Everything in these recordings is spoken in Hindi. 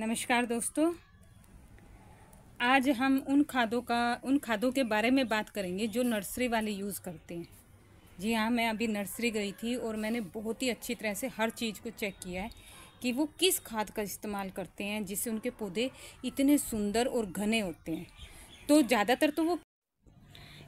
नमस्कार दोस्तों आज हम उन खादों का उन खादों के बारे में बात करेंगे जो नर्सरी वाले यूज़ करते हैं जी हाँ मैं अभी नर्सरी गई थी और मैंने बहुत ही अच्छी तरह से हर चीज़ को चेक किया है कि वो किस खाद का इस्तेमाल करते हैं जिससे उनके पौधे इतने सुंदर और घने होते हैं तो ज़्यादातर तो वो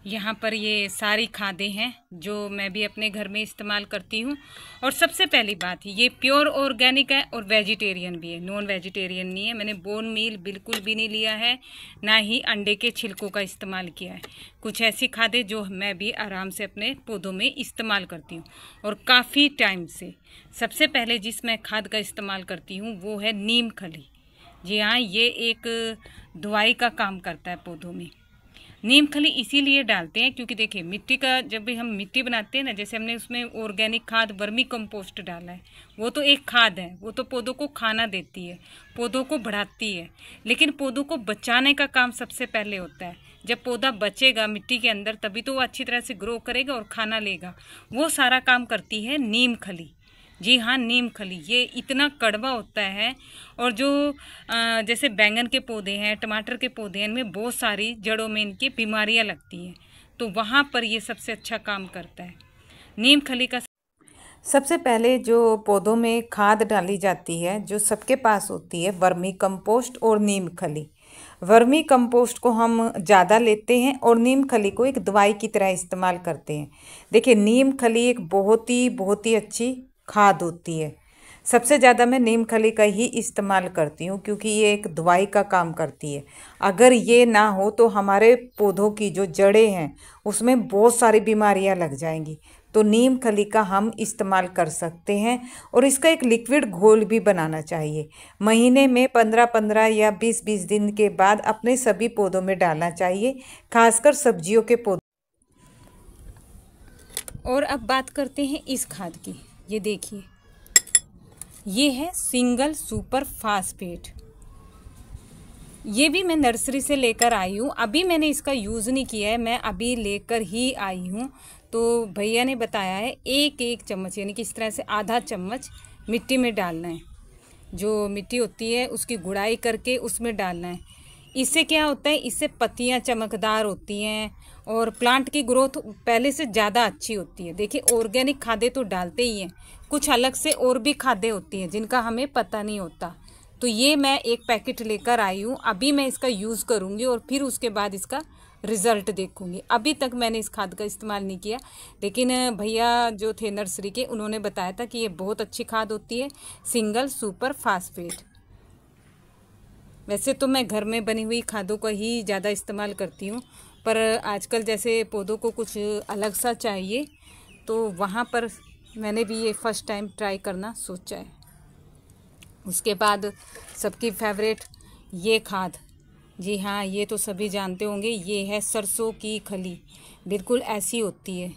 यहाँ पर ये सारी खादें हैं जो मैं भी अपने घर में इस्तेमाल करती हूँ और सबसे पहली बात ये प्योर ऑर्गेनिक है और वेजिटेरियन भी है नॉन वेजिटेरियन नहीं है मैंने बोन मील बिल्कुल भी नहीं लिया है ना ही अंडे के छिलकों का इस्तेमाल किया है कुछ ऐसी खादें जो मैं भी आराम से अपने पौधों में इस्तेमाल करती हूँ और काफ़ी टाइम से सबसे पहले जिस मैं खाद का इस्तेमाल करती हूँ वो है नीम खली जी हाँ ये एक दवाई का काम करता है पौधों में नीम खली इसीलिए डालते हैं क्योंकि देखिए मिट्टी का जब भी हम मिट्टी बनाते हैं ना जैसे हमने उसमें ऑर्गेनिक खाद वर्मी कंपोस्ट डाला है वो तो एक खाद है वो तो पौधों को खाना देती है पौधों को बढ़ाती है लेकिन पौधों को बचाने का काम सबसे पहले होता है जब पौधा बचेगा मिट्टी के अंदर तभी तो वो अच्छी तरह से ग्रो करेगा और खाना लेगा वो सारा काम करती है नीम खली जी हाँ नीम खली ये इतना कड़वा होता है और जो जैसे बैंगन के पौधे हैं टमाटर के पौधे हैं इनमें बहुत सारी जड़ों में इनकी बीमारियाँ लगती हैं तो वहाँ पर ये सबसे अच्छा काम करता है नीम खली का सबसे पहले जो पौधों में खाद डाली जाती है जो सबके पास होती है वर्मी कंपोस्ट और नीम खली वर्मी कंपोस्ट को हम ज़्यादा लेते हैं और नीम खली को एक दवाई की तरह इस्तेमाल करते हैं देखिए नीम खली एक बहुत ही बहुत ही अच्छी खाद होती है सबसे ज़्यादा मैं नीम खली का ही इस्तेमाल करती हूँ क्योंकि ये एक दवाई का काम करती है अगर ये ना हो तो हमारे पौधों की जो जड़ें हैं उसमें बहुत सारी बीमारियाँ लग जाएंगी तो नीम खली का हम इस्तेमाल कर सकते हैं और इसका एक लिक्विड घोल भी बनाना चाहिए महीने में पंद्रह पंद्रह या बीस बीस दिन के बाद अपने सभी पौधों में डालना चाहिए खासकर सब्जियों के पौधों और अब बात करते हैं इस खाद की ये देखिए ये है सिंगल सुपर फास्फेट ये भी मैं नर्सरी से लेकर आई हूँ अभी मैंने इसका यूज़ नहीं किया है मैं अभी लेकर ही आई हूँ तो भैया ने बताया है एक एक चम्मच यानी कि इस तरह से आधा चम्मच मिट्टी में डालना है जो मिट्टी होती है उसकी गुड़ाई करके उसमें डालना है इससे क्या होता है इससे पत्तियाँ चमकदार होती हैं और प्लांट की ग्रोथ पहले से ज़्यादा अच्छी होती है देखिए ऑर्गेनिक खादें तो डालते ही हैं कुछ अलग से और भी खादें होती हैं जिनका हमें पता नहीं होता तो ये मैं एक पैकेट लेकर आई हूँ अभी मैं इसका यूज़ करूँगी और फिर उसके बाद इसका रिज़ल्ट देखूँगी अभी तक मैंने इस खाद का इस्तेमाल नहीं किया लेकिन भैया जो थे नर्सरी के उन्होंने बताया था कि ये बहुत अच्छी खाद होती है सिंगल सुपर फास्फेट वैसे तो मैं घर में बनी हुई खादों का ही ज़्यादा इस्तेमाल करती हूँ पर आजकल जैसे पौधों को कुछ अलग सा चाहिए तो वहाँ पर मैंने भी ये फ़र्स्ट टाइम ट्राई करना सोचा है उसके बाद सबकी फेवरेट ये खाद जी हाँ ये तो सभी जानते होंगे ये है सरसों की खली बिल्कुल ऐसी होती है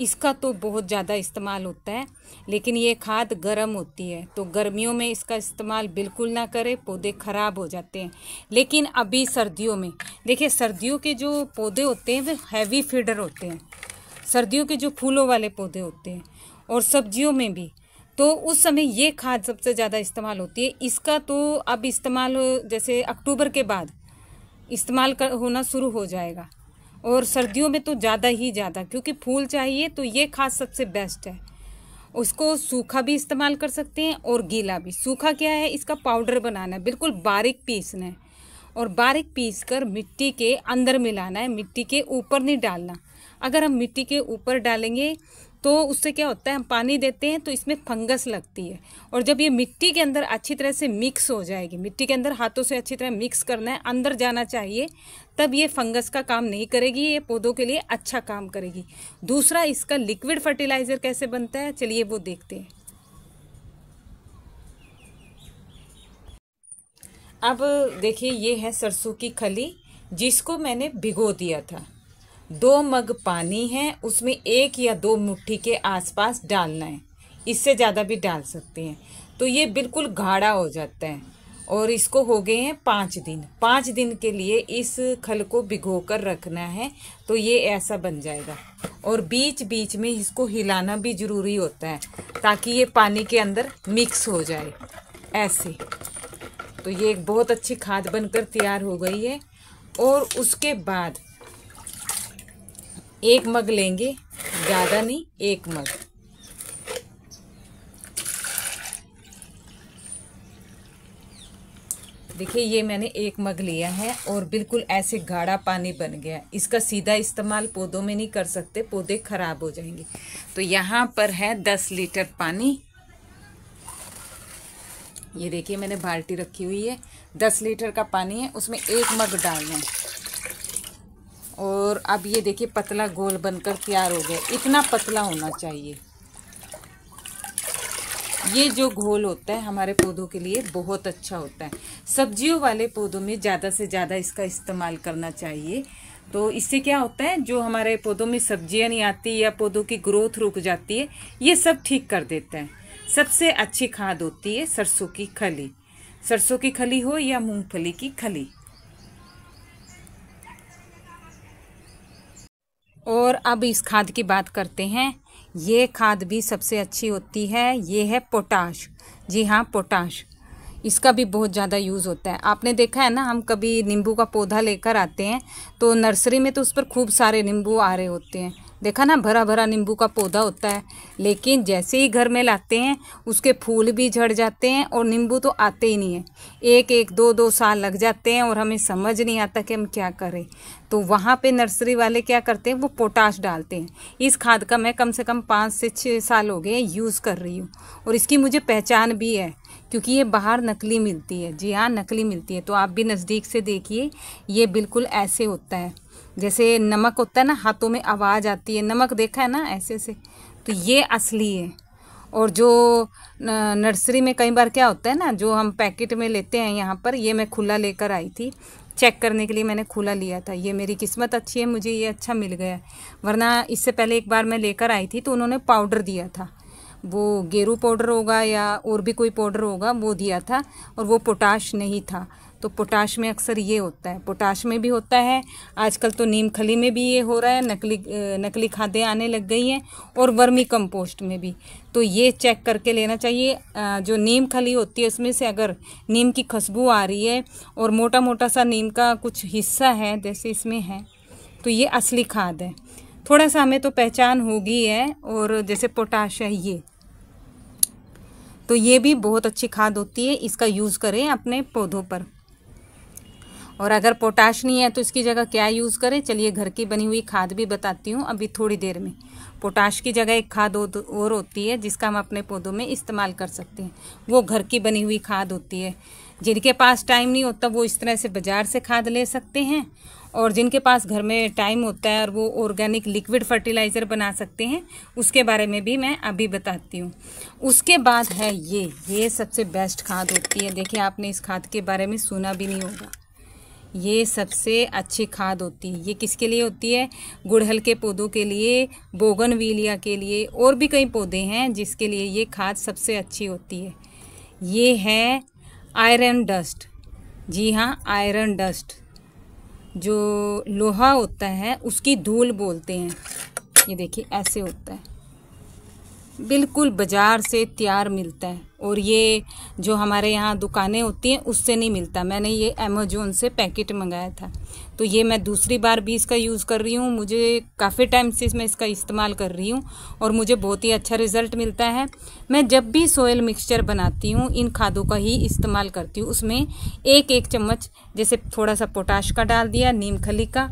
इसका तो बहुत ज़्यादा इस्तेमाल होता है लेकिन ये खाद गर्म होती है तो गर्मियों में इसका इस्तेमाल बिल्कुल ना करें पौधे ख़राब हो जाते हैं लेकिन अभी सर्दियों में देखिए सर्दियों के जो पौधे होते हैं वे हैवी फीडर होते हैं सर्दियों के जो फूलों वाले पौधे होते हैं और सब्जियों में भी तो उस समय ये खाद सबसे ज़्यादा इस्तेमाल होती है इसका तो अब इस्तेमाल जैसे अक्टूबर के बाद इस्तेमाल होना शुरू हो जाएगा और सर्दियों में तो ज़्यादा ही ज़्यादा क्योंकि फूल चाहिए तो ये खाद सबसे बेस्ट है उसको सूखा भी इस्तेमाल कर सकते हैं और गीला भी सूखा क्या है इसका पाउडर बनाना है बिल्कुल बारीक पीसना है और बारीक पीस कर मिट्टी के अंदर मिलाना है मिट्टी के ऊपर नहीं डालना अगर हम मिट्टी के ऊपर डालेंगे तो उससे क्या होता है हम पानी देते हैं तो इसमें फंगस लगती है और जब ये मिट्टी के अंदर अच्छी तरह से मिक्स हो जाएगी मिट्टी के अंदर हाथों से अच्छी तरह मिक्स करना है अंदर जाना चाहिए तब ये फंगस का काम नहीं करेगी ये पौधों के लिए अच्छा काम करेगी दूसरा इसका लिक्विड फर्टिलाइज़र कैसे बनता है चलिए वो देखते हैं अब देखिए ये है सरसों की खली जिसको मैंने भिगो दिया था दो मग पानी है उसमें एक या दो मुट्ठी के आसपास डालना है इससे ज़्यादा भी डाल सकते हैं तो ये बिल्कुल गाढ़ा हो जाता है और इसको हो गए हैं पाँच दिन पाँच दिन के लिए इस खल को भिगो कर रखना है तो ये ऐसा बन जाएगा और बीच बीच में इसको हिलाना भी ज़रूरी होता है ताकि ये पानी के अंदर मिक्स हो जाए ऐसे तो ये एक बहुत अच्छी खाद बनकर तैयार हो गई है और उसके बाद एक मग लेंगे ज़्यादा नहीं एक मग देखिए ये मैंने एक मग लिया है और बिल्कुल ऐसे गाढ़ा पानी बन गया इसका सीधा इस्तेमाल पौधों में नहीं कर सकते पौधे खराब हो जाएंगे तो यहाँ पर है दस लीटर पानी ये देखिए मैंने बाल्टी रखी हुई है दस लीटर का पानी है उसमें एक मग डालना है और अब ये देखिए पतला गोल बनकर तैयार हो गया इतना पतला होना चाहिए ये जो घोल होता है हमारे पौधों के लिए बहुत अच्छा होता है सब्जियों वाले पौधों में ज़्यादा से ज़्यादा इसका इस्तेमाल करना चाहिए तो इससे क्या होता है जो हमारे पौधों में सब्जियां नहीं आती या पौधों की ग्रोथ रुक जाती है ये सब ठीक कर देता है सबसे अच्छी खाद होती है सरसों की खली सरसों की खली हो या मूँगफली की खली और अब इस खाद की बात करते हैं ये खाद भी सबसे अच्छी होती है ये है पोटाश जी हाँ पोटाश इसका भी बहुत ज़्यादा यूज़ होता है आपने देखा है ना हम कभी नींबू का पौधा लेकर आते हैं तो नर्सरी में तो उस पर खूब सारे नींबू आ रहे होते हैं देखा ना भरा भरा नींबू का पौधा होता है लेकिन जैसे ही घर में लाते हैं उसके फूल भी झड़ जाते हैं और नींबू तो आते ही नहीं है एक एक दो दो साल लग जाते हैं और हमें समझ नहीं आता कि हम क्या करें तो वहाँ पे नर्सरी वाले क्या करते हैं वो पोटाश डालते हैं इस खाद का मैं कम से कम पाँच से छः साल हो गए यूज़ कर रही हूँ और इसकी मुझे पहचान भी है क्योंकि ये बाहर नकली मिलती है जी हाँ नकली मिलती है तो आप भी नज़दीक से देखिए ये बिल्कुल ऐसे होता है जैसे नमक होता है ना हाथों में आवाज़ आती है नमक देखा है ना ऐसे ऐसे तो ये असली है और जो नर्सरी में कई बार क्या होता है ना जो हम पैकेट में लेते हैं यहाँ पर ये मैं खुला लेकर आई थी चेक करने के लिए मैंने खुला लिया था ये मेरी किस्मत अच्छी है मुझे ये अच्छा मिल गया वरना इससे पहले एक बार मैं लेकर आई थी तो उन्होंने पाउडर दिया था वो गेरू पाउडर होगा या और भी कोई पाउडर होगा वो दिया था और वो पोटाश नहीं था तो पोटाश में अक्सर ये होता है पोटाश में भी होता है आजकल तो नीम खली में भी ये हो रहा है नकली नकली खादें आने लग गई हैं और वर्मी कंपोस्ट में भी तो ये चेक करके लेना चाहिए जो नीम खली होती है उसमें से अगर नीम की खुशबू आ रही है और मोटा मोटा सा नीम का कुछ हिस्सा है जैसे इसमें है तो ये असली खाद है थोड़ा सा हमें तो पहचान होगी है और जैसे पोटाश है ये तो ये भी बहुत अच्छी खाद होती है इसका यूज़ करें अपने पौधों पर और अगर पोटाश नहीं है तो इसकी जगह क्या यूज़ करें चलिए घर की बनी हुई खाद भी बताती हूँ अभी थोड़ी देर में पोटाश की जगह एक खाद और होती है जिसका हम अपने पौधों में इस्तेमाल कर सकते हैं वो घर की बनी हुई खाद होती है जिनके पास टाइम नहीं होता वो इस तरह से बाज़ार से खाद ले सकते हैं और जिनके पास घर में टाइम होता है और वो ऑर्गेनिक लिक्विड फर्टिलाइज़र बना सकते हैं उसके बारे में भी मैं अभी बताती हूँ उसके बाद है ये ये सबसे बेस्ट खाद होती है देखिए आपने इस खाद के बारे में सुना भी नहीं होगा ये सबसे अच्छी खाद होती है ये किसके लिए होती है गुड़हल के पौधों के लिए वीलिया के लिए और भी कई पौधे हैं जिसके लिए ये खाद सबसे अच्छी होती है ये है आयरन डस्ट जी हाँ आयरन डस्ट जो लोहा होता है उसकी धूल बोलते हैं ये देखिए ऐसे होता है बिल्कुल बाज़ार से तैयार मिलता है और ये जो हमारे यहाँ दुकानें होती हैं उससे नहीं मिलता मैंने ये अमेजोन से पैकेट मंगाया था तो ये मैं दूसरी बार भी इसका यूज़ कर रही हूँ मुझे काफ़ी टाइम से मैं इसका इस्तेमाल कर रही हूँ और मुझे बहुत ही अच्छा रिज़ल्ट मिलता है मैं जब भी सोयल मिक्सचर बनाती हूँ इन खादों का ही इस्तेमाल करती हूँ उसमें एक एक चम्मच जैसे थोड़ा सा पोटाश का डाल दिया नीम खली का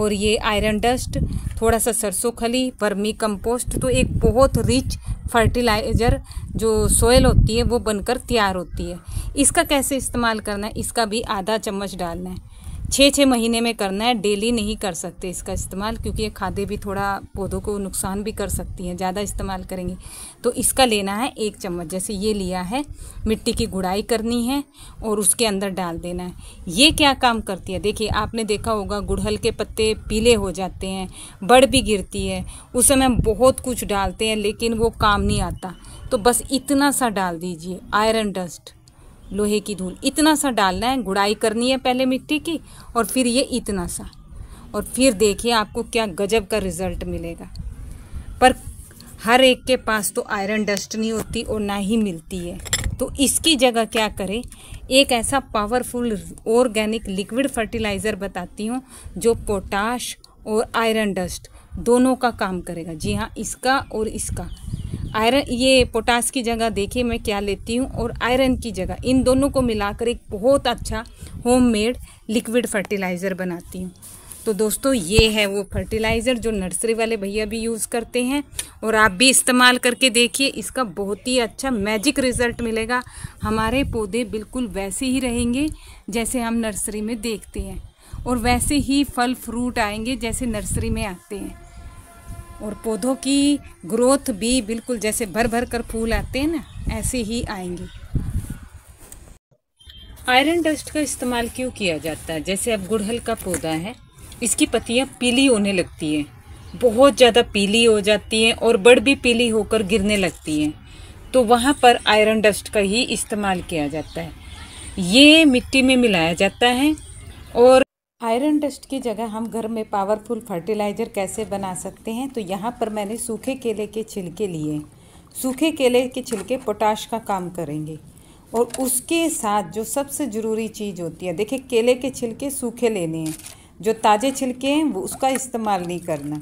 और ये आयरन डस्ट थोड़ा सा सरसों खली वर्मी कंपोस्ट तो एक बहुत रिच फर्टिलाइज़र जो सोयल होती है वो बनकर तैयार होती है इसका कैसे इस्तेमाल करना है इसका भी आधा चम्मच डालना है छः छः महीने में करना है डेली नहीं कर सकते इसका इस्तेमाल क्योंकि ये खादे भी थोड़ा पौधों को नुकसान भी कर सकती हैं ज़्यादा इस्तेमाल करेंगे तो इसका लेना है एक चम्मच जैसे ये लिया है मिट्टी की गुड़ाई करनी है और उसके अंदर डाल देना है ये क्या काम करती है देखिए आपने देखा होगा गुड़हल के पत्ते पीले हो जाते हैं बढ़ भी गिरती है उस समय हम बहुत कुछ डालते हैं लेकिन वो काम नहीं आता तो बस इतना सा डाल दीजिए आयरन डस्ट लोहे की धूल इतना सा डालना है गुड़ाई करनी है पहले मिट्टी की और फिर ये इतना सा और फिर देखिए आपको क्या गजब का रिज़ल्ट मिलेगा पर हर एक के पास तो आयरन डस्ट नहीं होती और ना ही मिलती है तो इसकी जगह क्या करें एक ऐसा पावरफुल ऑर्गेनिक लिक्विड फर्टिलाइज़र बताती हूँ जो पोटाश और आयरन डस्ट दोनों का काम करेगा जी हाँ इसका और इसका आयरन ये पोटास की जगह देखिए मैं क्या लेती हूँ और आयरन की जगह इन दोनों को मिलाकर एक बहुत अच्छा होममेड लिक्विड फर्टिलाइज़र बनाती हूँ तो दोस्तों ये है वो फर्टिलाइज़र जो नर्सरी वाले भैया भी यूज़ करते हैं और आप भी इस्तेमाल करके देखिए इसका बहुत ही अच्छा मैजिक रिज़ल्ट मिलेगा हमारे पौधे बिल्कुल वैसे ही रहेंगे जैसे हम नर्सरी में देखते हैं और वैसे ही फल फ्रूट आएंगे जैसे नर्सरी में आते हैं और पौधों की ग्रोथ भी बिल्कुल जैसे भर भर कर फूल आते हैं ना ऐसे ही आएंगे आयरन डस्ट का इस्तेमाल क्यों किया जाता है जैसे अब गुड़हल का पौधा है इसकी पत्तियाँ पीली होने लगती हैं बहुत ज़्यादा पीली हो जाती हैं और बड़ भी पीली होकर गिरने लगती हैं तो वहाँ पर आयरन डस्ट का ही इस्तेमाल किया जाता है ये मिट्टी में मिलाया जाता है और आयरन डस्ट की जगह हम घर में पावरफुल फर्टिलाइज़र कैसे बना सकते हैं तो यहाँ पर मैंने सूखे केले के छिलके लिए सूखे केले के छिलके पोटाश का काम करेंगे और उसके साथ जो सबसे ज़रूरी चीज़ होती है देखिए केले के छिलके सूखे लेने हैं जो ताज़े छिलके हैं वो उसका इस्तेमाल नहीं करना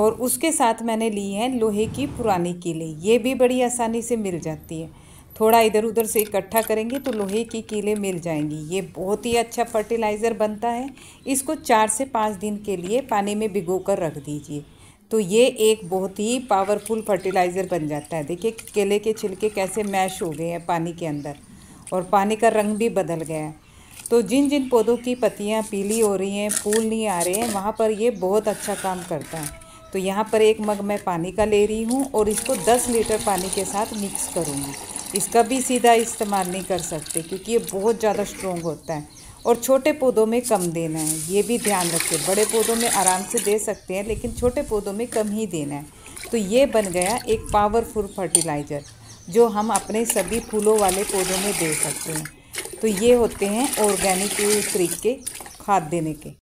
और उसके साथ मैंने ली है लोहे की पुरानी कीले ये भी बड़ी आसानी से मिल जाती है थोड़ा इधर उधर से इकट्ठा करेंगे तो लोहे की कीले मिल जाएंगी ये बहुत ही अच्छा फर्टिलाइज़र बनता है इसको चार से पाँच दिन के लिए पानी में भिगो कर रख दीजिए तो ये एक बहुत ही पावरफुल फर्टिलाइज़र बन जाता है देखिए केले के छिलके कैसे मैश हो गए हैं पानी के अंदर और पानी का रंग भी बदल गया है तो जिन जिन पौधों की पत्तियाँ पीली हो रही हैं फूल नहीं आ रहे हैं वहाँ पर ये बहुत अच्छा काम करता है तो यहाँ पर एक मग मैं पानी का ले रही हूँ और इसको 10 लीटर पानी के साथ मिक्स करूँगी इसका भी सीधा इस्तेमाल नहीं कर सकते क्योंकि ये बहुत ज़्यादा स्ट्रोंग होता है और छोटे पौधों में कम देना है ये भी ध्यान रखें बड़े पौधों में आराम से दे सकते हैं लेकिन छोटे पौधों में कम ही देना है तो ये बन गया एक पावरफुल फर्टिलाइज़र जो हम अपने सभी फूलों वाले पौधों में दे सकते हैं तो ये होते हैं ऑर्गेनिक तरीके खाद देने के